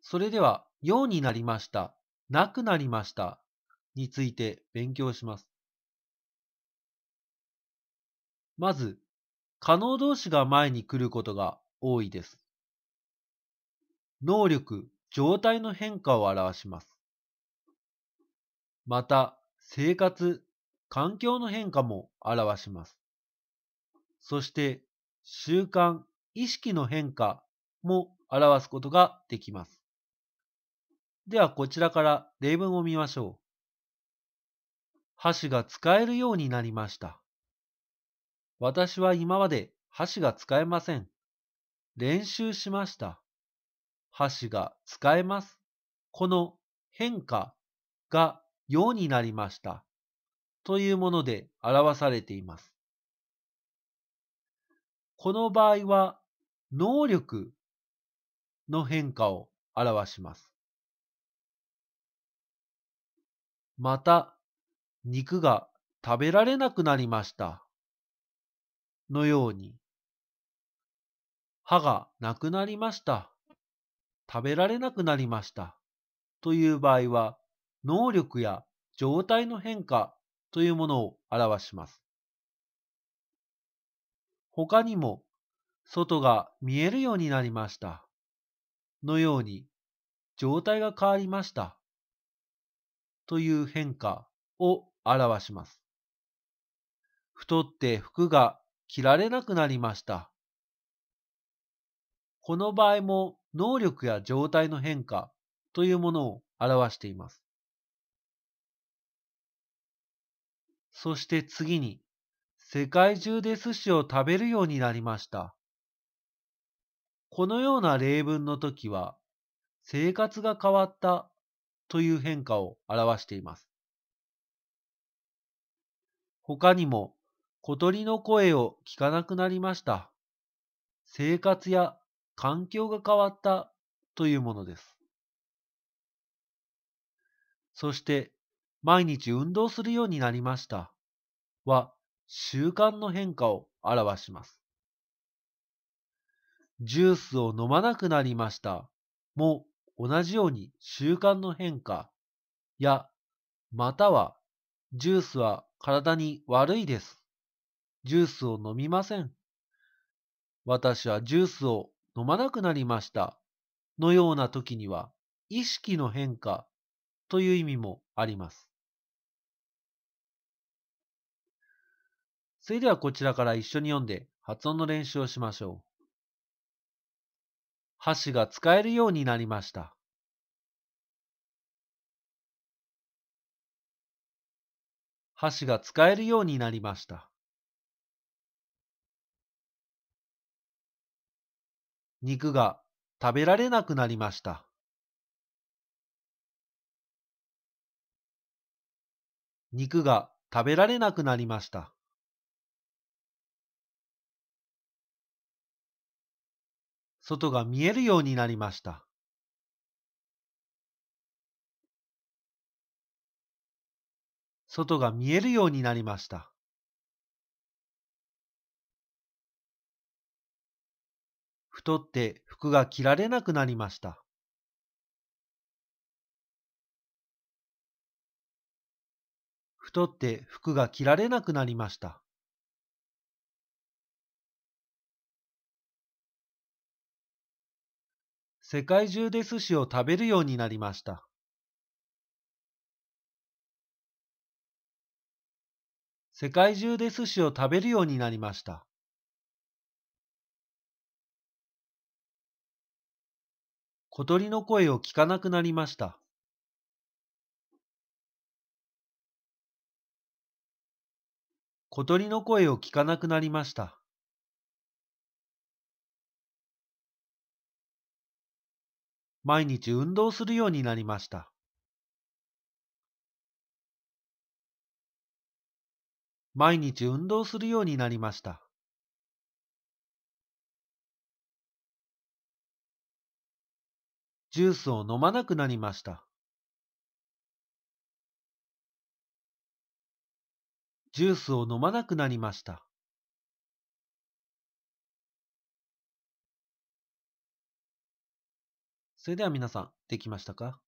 それでは、ようになりました、なくなりましたについて勉強します。まず、可能動詞が前に来ることが多いです。能力、状態の変化を表します。また、生活、環境の変化も表します。そして、習慣、意識の変化も表すことができます。ではこちらから例文を見ましょう。箸が使えるようになりました。私は今まで箸が使えません。練習しました。箸が使えます。この変化がようになりました。というもので表されています。この場合は能力の変化を表します。また、肉が食べられなくなりました。のように、歯がなくなりました。食べられなくなりました。という場合は、能力や状態の変化というものを表します。他にも、外が見えるようになりました。のように、状態が変わりました。という変化を表します。太って服が着られなくなりました。この場合も能力や状態の変化というものを表しています。そして次に、世界中で寿司を食べるようになりました。このような例文の時は、生活が変わったという変化を表しています。他にも小鳥の声を聞かなくなりました。生活や環境が変わったというものです。そして毎日運動するようになりましたは習慣の変化を表します。ジュースを飲まなくなりましたも同じように習慣の変化や、または、ジュースは体に悪いです。ジュースを飲みません。私はジュースを飲まなくなりました。のような時には、意識の変化という意味もあります。それではこちらから一緒に読んで発音の練習をしましょう。箸が使えるようになりました。箸が使えるようになりました。肉が食べられなくなりました。肉が食べられなくなりました。外が見えるようになりました。外が見えるようになりました。太って服が着られなくなりました。太って服が着られなくなりました。世界中で寿司を食べるようになりました。世界中で寿司を食べるようになりました。小鳥の声を聞かなくなりました。小鳥の声を聞かなくなりました。毎日運動するようになりました。毎日運動するようになりました。ジュースを飲まなくなりました。ジュースを飲まなくなりました。それでは皆さん、できましたか